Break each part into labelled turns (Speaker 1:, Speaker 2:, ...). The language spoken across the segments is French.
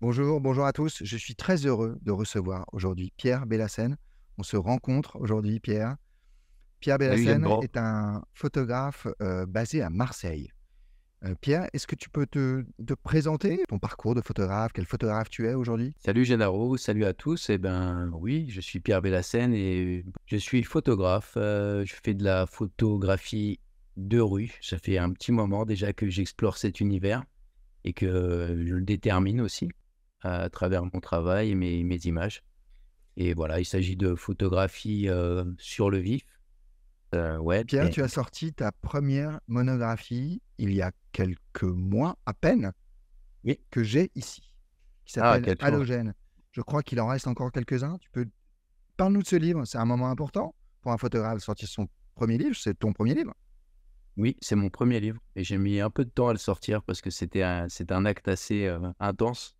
Speaker 1: Bonjour, bonjour à tous. Je suis très heureux de recevoir aujourd'hui Pierre Bellassène. On se rencontre aujourd'hui, Pierre. Pierre Bellassène est un photographe euh, basé à Marseille. Euh, Pierre, est-ce que tu peux te, présenter ton parcours de photographe Quel photographe tu es aujourd'hui
Speaker 2: Salut Gennaro, salut à tous. Eh ben oui, je suis Pierre Bellassène et je suis photographe. Euh, je fais de la photographie de rue. Ça fait un petit moment déjà que j'explore cet univers et que je le détermine aussi à travers mon travail et mes, images. Et voilà, il s'agit de photographies euh, sur le vif. Euh, ouais, Pierre, tu
Speaker 1: as sorti ta première monographie il y a quelques mois à peine oui. que j'ai ici,
Speaker 2: qui ah, s'appelle Halogène.
Speaker 1: Je crois qu'il en reste encore quelques-uns. Tu peux parle-nous de ce livre. C'est un moment important pour un photographe de sortir son premier livre. C'est ton premier livre.
Speaker 2: Oui, c'est mon premier livre et j'ai mis un peu de temps à le sortir parce que c'était un, un acte assez euh, intense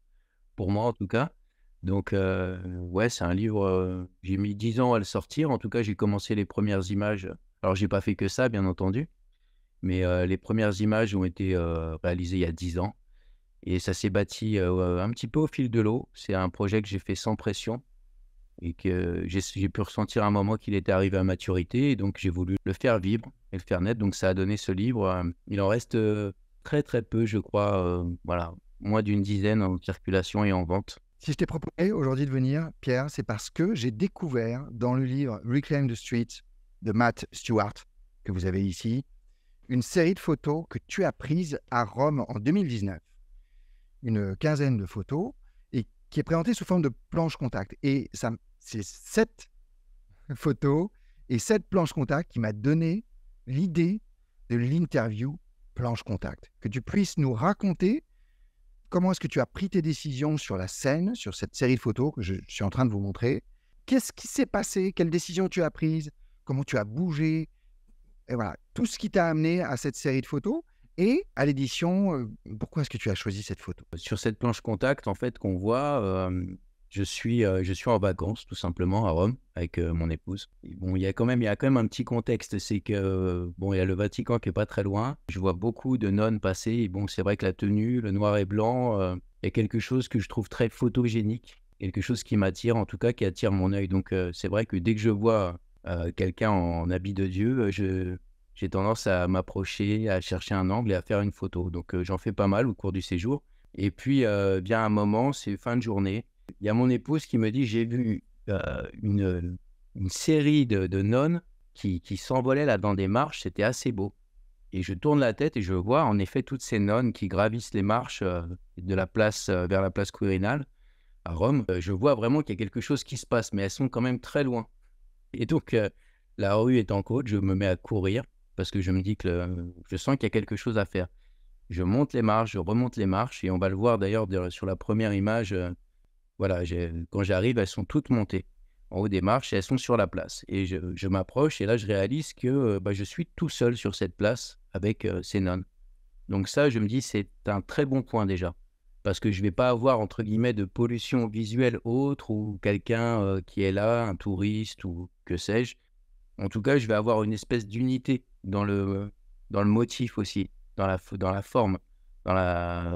Speaker 2: pour moi en tout cas. Donc, euh, ouais, c'est un livre. Euh, j'ai mis dix ans à le sortir. En tout cas, j'ai commencé les premières images. Alors, j'ai pas fait que ça, bien entendu. Mais euh, les premières images ont été réalisées il y a dix ans. Et ça s'est bâti un petit peu au fil de l'eau. C'est un projet que j'ai fait sans pression. Et que j'ai pu ressentir un moment qu'il était arrivé à maturité. Et donc, j'ai voulu le faire vivre et le faire naître. Donc, ça a donné ce livre. Il en reste très, très peu, je crois. voilà, moins d'une dizaine en circulation et en vente.
Speaker 1: Si je t'ai proposé aujourd'hui de venir, Pierre, c'est parce que j'ai découvert dans le livre Reclaim the Street de Matt Stewart, que vous avez ici, une série de photos que tu as prises à Rome en 2019. Une quinzaine de photos et qui est présentée sous forme de planche contact. Et c'est cette photo et cette planche contact qui m'a donné l'idée de l'interview planche contact. Que tu puisses nous raconter Comment est-ce que tu as pris tes décisions sur la scène, sur cette série de photos que je suis en train de vous montrer Qu'est-ce qui s'est passé Quelles décisions tu as prises Comment tu as bougé Et voilà, tout ce qui t'a amené à cette série de photos.
Speaker 2: Et à l'édition, euh, pourquoi est-ce que tu as choisi cette photo Sur cette planche contact, en fait, qu'on voit, je suis, je suis en vacances tout simplement à Rome avec mon épouse. bon, il y a quand même, il y a quand même un petit contexte, c'est que bon, il y a le Vatican qui est pas très loin. Je vois beaucoup de nonnes passer. Et bon, c'est vrai que la tenue, le noir et blanc, est quelque chose que je trouve très photogénique, quelque chose qui m'attire, en tout cas qui attire mon œil. Donc c'est vrai que dès que je vois quelqu'un en, habit de Dieu, je j'ai tendance à m'approcher, à chercher un angle et à faire une photo. Donc j'en fais pas mal au cours du séjour. Et puis, bien un moment, c'est fin de journée. Il y a mon épouse qui me dit J'ai vu euh, une, série de, nonnes qui, s'envolaient là dans des marches, c'était assez beau. Et je tourne la tête et je vois en effet toutes ces nonnes qui gravissent les marches euh, de la place euh, vers la place Quirinal, à Rome. je vois vraiment qu'il y a quelque chose qui se passe, mais elles sont quand même très loin. Et donc, la rue est en côte, je me mets à courir parce que je me dis que je sens qu'il y a quelque chose à faire. Je monte les marches, je remonte les marches, et on va le voir d'ailleurs sur la première image voilà, quand j'arrive, elles sont toutes montées en haut des marches et elles sont sur la place. Et je, m'approche et là, je réalise que euh, bah, je suis tout seul sur cette place avec euh, ces nonnes. Donc ça, je me dis, c'est un très bon point déjà. Parce que je ne vais pas avoir, entre guillemets, de pollution visuelle autre ou quelqu'un euh, qui est là, un touriste ou que sais-je. En tout cas, je vais avoir une espèce d'unité dans le, dans le motif aussi, dans la, dans la forme.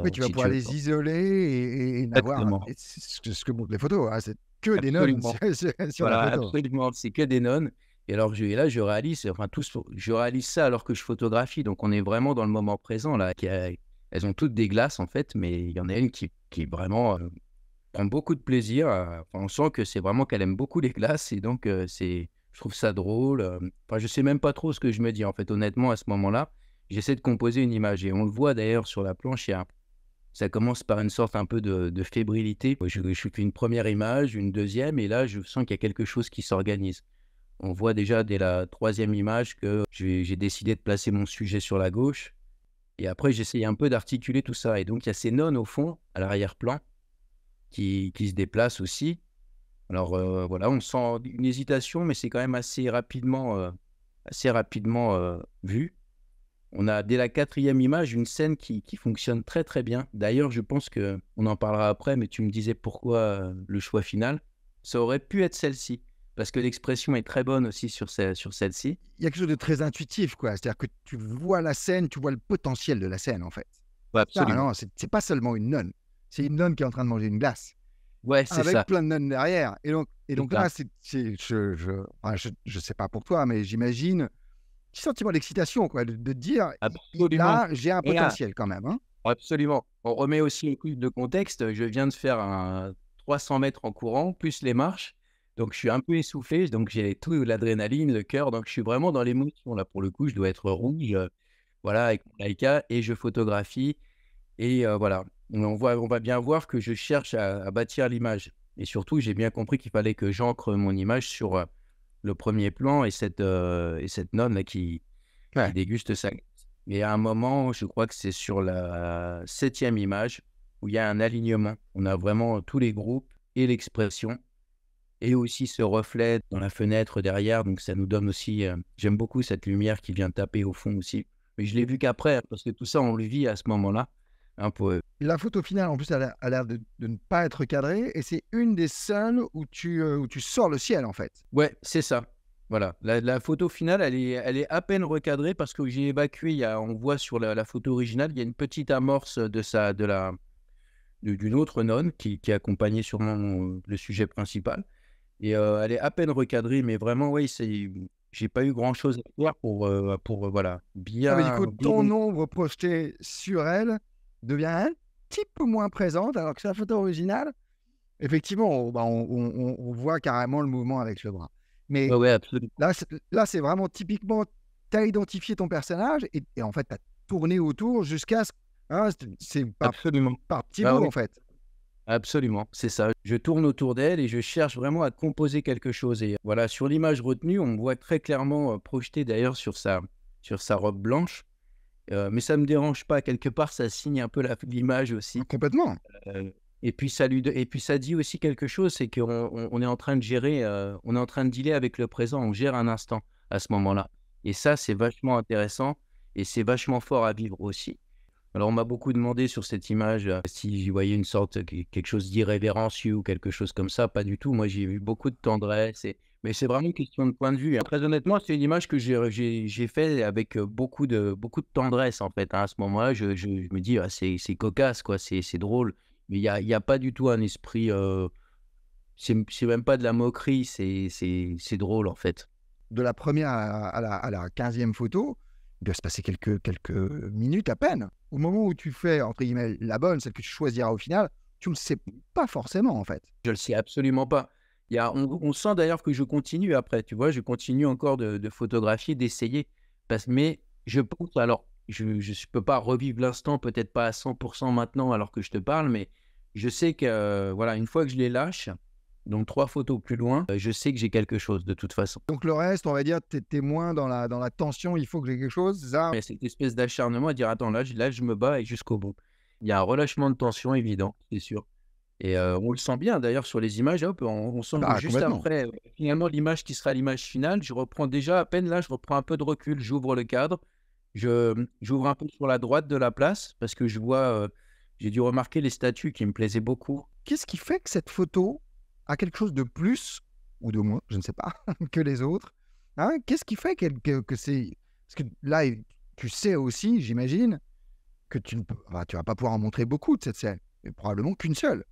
Speaker 2: Oui, tu vas pouvoir les
Speaker 1: isoler et, et, avoir. ce que montrent les photos. Hein, c'est que des nonnes sur, la photo.
Speaker 2: Absolument, c'est que des nonnes. Et alors, je, là, je réalise, enfin, je réalise ça alors que je photographie. Donc, on est vraiment dans le moment présent. Là, qui elles ont toutes des glaces, en fait, mais il y en a une qui, qui vraiment euh, prend beaucoup de plaisir. Euh, on sent que c'est vraiment qu'elle aime beaucoup les glaces. Et donc, euh, c'est, je trouve ça drôle. Enfin, je sais même pas trop ce que je me dis, en fait, honnêtement, à ce moment-là j'essaie de composer une image. Et on le voit d'ailleurs sur la planche, ça commence par une sorte un peu de, fébrilité. Je, fais une première image, une deuxième, et là, je sens qu'il y a quelque chose qui s'organise. On voit déjà dès la troisième image que j'ai décidé de placer mon sujet sur la gauche. Et après, j'essaye un peu d'articuler tout ça. Et donc, il y a ces nonnes au fond, à l'arrière-plan, qui, se déplacent aussi. Alors, euh, voilà, on sent une hésitation, mais c'est quand même assez rapidement, euh, assez rapidement euh, vu on a dès la quatrième image une scène qui, fonctionne très très bien. D'ailleurs, je pense que on en parlera après, mais tu me disais pourquoi euh, le choix final, ça aurait pu être celle-ci. Parce que l'expression est très bonne aussi sur, sur celle-ci.
Speaker 1: Il y a quelque chose de très intuitif, quoi. C'est-à-dire que tu vois la scène, tu vois le potentiel de la scène, en fait. Ouais, absolument. Ah, c'est pas seulement une nonne. C'est une nonne qui est en train de manger une glace. Ouais, c'est Avec plein de nonnes derrière. Et donc, et donc là, je, je, je, sais pas pour toi, mais j'imagine petit sentiment d'excitation, quoi, de, dire là, j'ai un potentiel quand même. Hein.
Speaker 2: Absolument. On remet aussi un de contexte. Je viens de faire un 300 mètres en courant, plus les marches. Donc, je suis un peu essoufflé. Donc, j'ai tout l'adrénaline, le cœur. Donc, je suis vraiment dans l'émotion. Là, pour le coup, je dois être rouge. Euh, voilà, avec mon Leica et je photographie. Et euh, voilà, on, voit, on va bien voir que je cherche à, bâtir l'image. Et surtout, j'ai bien compris qu'il fallait que j'ancre mon image sur. Euh, le premier plan et cette, euh, et cette nonne qui, déguste ça. Et à un moment, je crois que c'est sur la septième image où il y a un alignement. On a vraiment tous les groupes et l'expression et aussi ce reflet dans la fenêtre derrière. Donc ça nous donne aussi, euh, j'aime beaucoup cette lumière qui vient taper au fond aussi. Mais je l'ai vu qu'après parce que tout ça on le vit à ce moment-là. Hein, euh,
Speaker 1: la photo finale en plus, elle a l'air de, ne pas être cadrée, et c'est une des scènes où tu, euh, où tu sors le ciel, en fait.
Speaker 2: Ouais, c'est ça. Voilà, la, photo finale, elle est, elle est à peine recadrée parce que j'ai évacué. Il y a, on voit sur la, photo originale, il y a une petite amorce de sa, de la, d'une autre nonne qui, qui accompagnait sûrement euh, le sujet principal. Et elle est à peine recadrée, mais vraiment, oui, c'est, j'ai pas eu grand chose à faire pour, pour voilà, ah, bien. mais ton
Speaker 1: ombre projetée sur elle, devient un petit peu moins présente, alors que sur la photo originale, effectivement, bah, on, voit carrément le mouvement avec le bras. Mais là, c'est, vraiment typiquement, tu as identifié ton personnage et, en fait, tu as tourné autour jusqu'à ce. que hein, c'est absolument. par petits bah en fait.
Speaker 2: Absolument, c'est ça. Je tourne autour d'elle et je cherche vraiment à composer quelque chose. Et voilà, sur l'image retenue, on voit très clairement euh, projeté d'ailleurs sur sa, sur sa robe blanche euh, mais ça me dérange pas. Quelque part, ça signe un peu l'image aussi. Ah, complètement. Euh, et puis ça lui, et puis ça dit aussi quelque chose, c'est qu'on on est en train de gérer, euh, on est en train de dealer avec le présent. On gère un instant à ce moment-là. Et ça, c'est vachement intéressant et c'est vachement fort à vivre aussi. Alors, on m'a beaucoup demandé sur cette image si j'y voyais une sorte quelque chose d'irrévérencieux ou quelque chose comme ça. Pas du tout. Moi, j'ai eu beaucoup de tendresse et, mais c'est vraiment une question de point de vue. Très honnêtement, c'est une image que j'ai fait avec euh, beaucoup de, beaucoup de tendresse, en fait. Hein, à ce moment-là, je, me dis, ah, c'est cocasse, quoi, c'est drôle. Mais il n'y a, a, pas du tout un esprit. Euh, c'est même pas de la moquerie, c'est drôle, en fait.
Speaker 1: De la première à la, quinzième 15 photo, il doit se passer quelques, quelques minutes à peine. Au moment où tu fais, entre guillemets, la bonne, celle que tu choisiras au final, tu ne le sais pas forcément, en fait.
Speaker 2: Je ne le sais absolument pas on, sent d'ailleurs que je continue après, tu vois, je continue encore de, photographier, d'essayer. mais je pense, alors, je ne peux pas revivre l'instant, peut-être pas à 100% maintenant alors que je te parle, mais je sais que, euh, voilà, une fois que je les lâche, donc trois photos plus loin, euh, je sais que j'ai quelque chose de toute façon.
Speaker 1: Donc le reste, on va dire, tu es moins dans la, dans la tension, il faut que j'ai quelque chose,
Speaker 2: ça. C'est cette espèce d'acharnement à dire, attends, là, là, je me bats et jusqu'au bout. Il y a un relâchement de tension évident, c'est sûr. Et on le sent bien d'ailleurs sur les images. on, sent bah, juste après, finalement, l'image qui sera l'image finale. Je reprends déjà à peine là, je reprends un peu de recul, j'ouvre le cadre, je, mmh, j'ouvre un peu sur la droite de la place parce que je vois, j'ai dû remarquer les statues qui me plaisaient beaucoup. Qu'est-ce qui fait que cette photo a quelque chose de plus ou de moins, je ne sais pas,
Speaker 1: que les autres hein Qu'est-ce qui fait que, que c'est. Parce que là, tu sais aussi, j'imagine, que tu ne tu vas pas pouvoir en montrer beaucoup de cette scène, mais probablement qu'une seule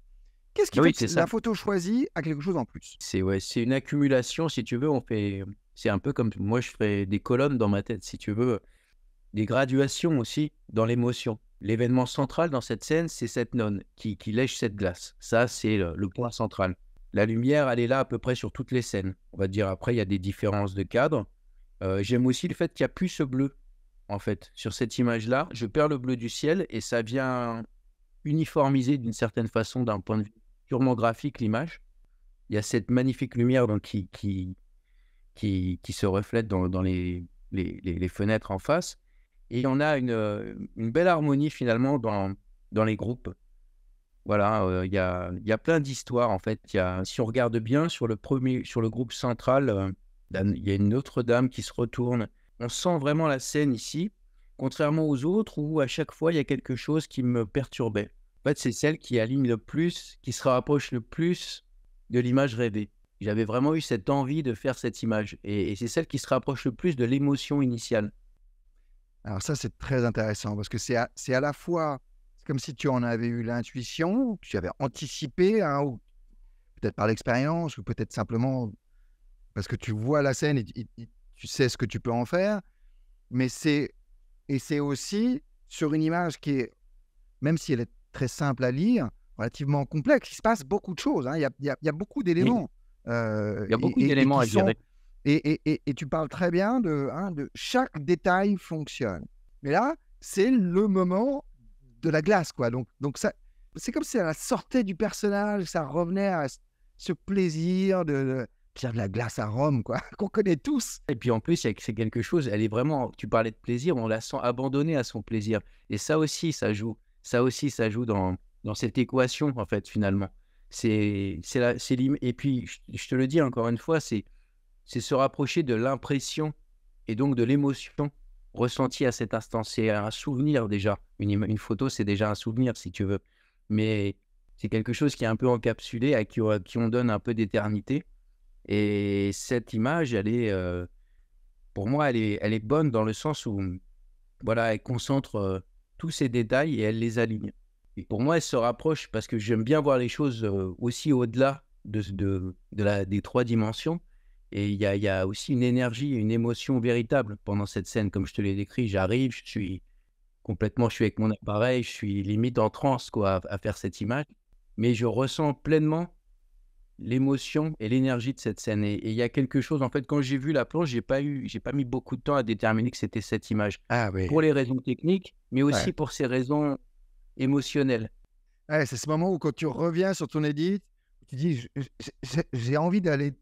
Speaker 1: oui, la
Speaker 2: photo choisie a quelque chose en plus C'est ouais, c'est une accumulation, si tu veux. On fait, c'est un peu comme moi, je fais des colonnes dans ma tête, si tu veux, des graduations aussi dans l'émotion. L'événement central dans cette scène, c'est cette nonne qui, qui lèche cette glace. Ça, c'est le, point central. La lumière, elle est là à peu près sur toutes les scènes. On va dire après, il y a des différences de cadre. Euh, j'aime aussi le fait qu'il n'y a plus ce bleu, en fait. Sur cette image-là, je perds le bleu du ciel et ça vient uniformiser d'une certaine façon d'un point de vue purement graphique, l'image. Il y a cette magnifique lumière donc, qui, qui, qui, qui se reflète dans, dans les, les, les, fenêtres en face. Et on a une, euh, une belle harmonie finalement dans, dans les groupes. Voilà, euh, il y, a, y, a, plein d'histoires en fait. Y a, si on regarde bien sur le, premier, sur le groupe central, euh, il y a une Notre-Dame qui se retourne. On sent vraiment la scène ici, contrairement aux autres où à chaque fois il y a quelque chose qui me perturbait. En fait, c'est celle qui aligne le plus, qui se rapproche le plus de l'image rêvée. J'avais vraiment eu cette envie de faire cette image. Et, c'est celle qui se rapproche le plus de l'émotion initiale.
Speaker 1: Alors ça, c'est très intéressant parce que c'est à, la fois, c'est comme si tu en avais eu l'intuition, tu avais anticipé, hein, peut-être par l'expérience, ou peut-être simplement parce que tu vois la scène et, et, tu sais ce que tu peux en faire. Mais c'est et c'est aussi sur une image qui est, même si elle est très simple à lire, relativement complexe. Il se passe beaucoup de choses. Hein. Il, y a, beaucoup d'éléments. Euh, il y a beaucoup d'éléments à gérer. Et, tu parles très bien de, hein, de chaque détail fonctionne. Mais là, c'est le moment de la glace, quoi. Donc, donc ça, c'est comme si elle sortait du personnage, ça revenait à ce plaisir de, de la glace à Rome, quoi, qu'on
Speaker 2: connaît tous. Et puis en plus, c'est quelque chose, elle est vraiment, tu parlais de plaisir, on la sent abandonnée à son plaisir. Et ça aussi, ça joue ça aussi, ça joue dans, dans cette équation, en fait, finalement. C'est, c'est et puis, je, te le dis encore une fois, c'est, c'est se rapprocher de l'impression et donc de l'émotion ressentie à cet instant. C'est un souvenir déjà. Une, une photo, c'est déjà un souvenir, si tu veux. Mais c'est quelque chose qui est un peu encapsulé, à qui, on donne un peu d'éternité. Et cette image, elle est, euh, pour moi, elle est, elle est bonne dans le sens où, voilà, elle concentre euh, tous ces détails et elle les aligne. Et pour moi, elle se rapproche parce que j'aime bien voir les choses euh, aussi au-delà de, de, des trois dimensions. Et il y, y a, aussi une énergie, une émotion véritable pendant cette scène, comme je te l'ai décrit. J'arrive, je suis complètement, je suis avec mon appareil, je suis limite en transe quoi, à faire cette image. Mais je ressens pleinement l'émotion et l'énergie de cette scène. Et il y a quelque chose, en fait, quand j'ai vu la planche, j'ai pas eu, j'ai pas mis beaucoup de temps à déterminer que c'était cette image. Ah pour les raisons techniques, mais aussi pour ces raisons émotionnelles.
Speaker 1: c'est ce moment où quand tu reviens sur ton édite, tu dis, j'ai envie d'aller.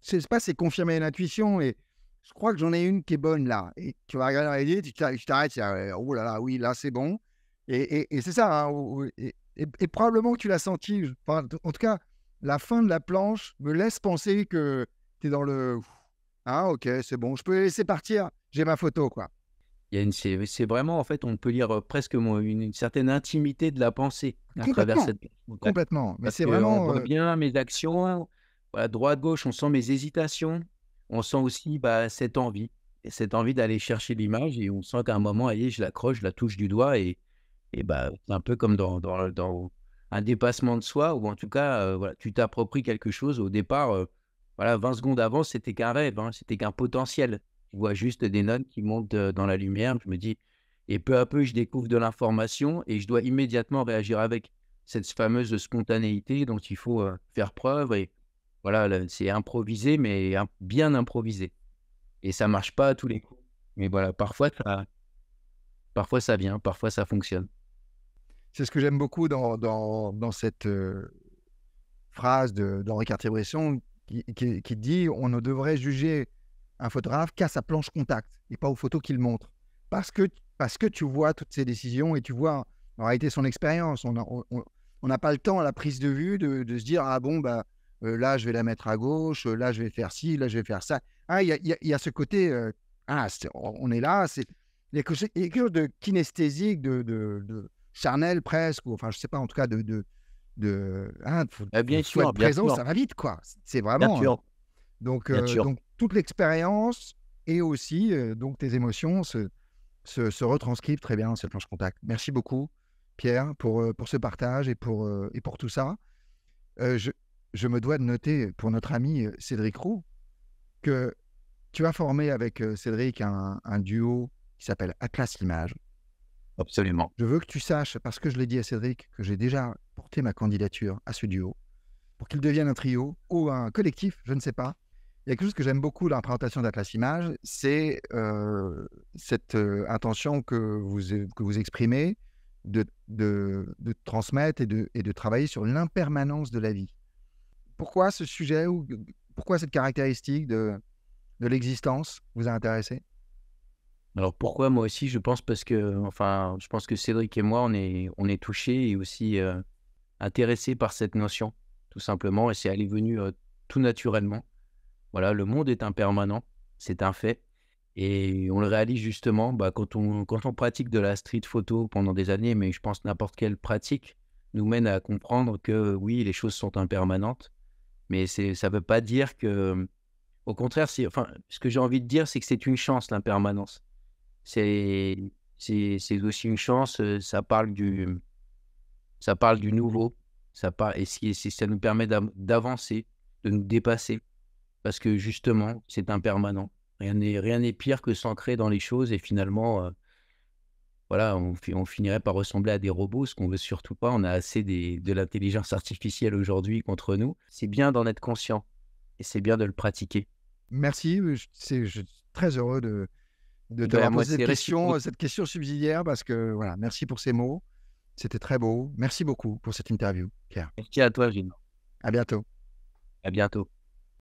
Speaker 1: c'est pas, c'est confirmer l'intuition et je crois que j'en ai une qui est bonne là. Et tu vas regarder dans tu t'arrêtes, ah, oh là là, oui, là c'est bon. Et, c'est ça. Hein, et, probablement que tu l'as senti. en tout cas, la fin de la planche me laisse penser que tu es dans le. Ah, ok, c'est bon, je peux laisser partir, j'ai ma photo, quoi.
Speaker 2: C'est vraiment, en fait, on peut lire euh, presque une, certaine intimité de la pensée à travers cette.
Speaker 1: Complètement, mais c'est vraiment. On voit euh,
Speaker 2: bien mes actions, voilà, droite-gauche, on sent mes hésitations, on sent aussi bah, cette envie, cette envie d'aller chercher l'image, et on sent qu'à un moment, allez, je l'accroche, je la touche du doigt, et, et bah, c'est un peu comme dans un dépassement de soi, ou en tout cas, tu t'appropries quelque chose. Au départ, voilà, 20 secondes avant, c'était qu'un rêve, hein, c'était qu'un potentiel. Tu vois juste des notes qui montent dans la lumière. Je me dis, et peu à peu, je découvre de l'information et je dois immédiatement réagir avec cette fameuse spontanéité dont il faut faire preuve. Et voilà, c'est improvisé, mais bien improvisé. Et ça marche pas à tous les coups. Mais voilà, parfois ça, parfois ça vient, parfois ça fonctionne
Speaker 1: c'est ce que j'aime beaucoup dans, dans, cette euh, phrase d'Henri Cartier-Bresson qui, qui, dit on ne devrait juger un photographe qu'à sa planche contact et pas aux photos qu'il montre. Parce que, parce que tu vois toutes ses décisions et tu vois en réalité son expérience. On n'a on, pas le temps à la prise de vue de, de se dire ah bon, bah, euh, là je vais la mettre à gauche, là je vais faire ci, là je vais faire ça. Ah, il y a, y a, ce côté euh, ah, on est là, c'est quelque chose de kinesthésique, de, de charnel presque, ou enfin, je sais pas, en tout cas, de. de, de hein, faut, ah, bien être bien présent, ça va vite, quoi. C'est vraiment. Euh, donc, euh, donc, toute l'expérience et aussi euh, donc tes émotions se, se, retranscrivent très bien sur cette planche contact. Merci beaucoup, Pierre, pour, pour ce partage et pour, et pour tout ça. je, je me dois de noter pour notre ami Cédric Roux que tu as formé avec Cédric un, un duo qui s'appelle Atlas Images. Absolument. Je veux que tu saches, parce que je l'ai dit à Cédric, que j'ai déjà porté ma candidature à ce duo pour qu'il devienne un trio ou un collectif, je ne sais pas. Il y a quelque chose que j'aime beaucoup dans la présentation d'Atlas Image, c'est euh, cette euh, intention que vous, que vous exprimez de, de, transmettre et de, et de travailler sur l'impermanence de la vie. Pourquoi ce sujet ou pourquoi cette caractéristique de, de l'existence vous a intéressé
Speaker 2: alors pourquoi moi aussi Je pense parce que, enfin, je pense que Cédric et moi, on est, on est touchés et aussi intéressé euh, intéressés par cette notion, tout simplement. Et c'est allé venu euh, tout naturellement. Voilà, le monde est impermanent, c'est un fait. Et on le réalise justement bah, quand, on, quand on pratique de la street photo pendant des années, mais je pense n'importe quelle pratique nous mène à comprendre que oui, les choses sont impermanentes, mais ça ne veut pas dire que. Au contraire, enfin, ce que j'ai envie de dire, c'est que c'est une chance l'impermanence c'est aussi une chance. Euh, ça parle du, ça parle du nouveau. Ça et ça nous permet d'avancer, de nous dépasser. Parce que justement, c'est impermanent. Rien n'est, rien n'est pire que s'ancrer dans les choses et finalement, euh, voilà, on, on, finirait par ressembler à des robots, ce qu'on veut surtout pas. On a assez des, de l'intelligence artificielle aujourd'hui contre nous. C'est bien d'en être conscient et c'est bien de le pratiquer.
Speaker 1: Merci, c'est je suis très heureux de, de bah, te posé cette question, euh, cette question subsidiaire parce que voilà, merci pour ces mots. C'était très beau. Merci beaucoup pour cette interview,
Speaker 2: Pierre. Merci à toi, Gilles. À bientôt. À bientôt.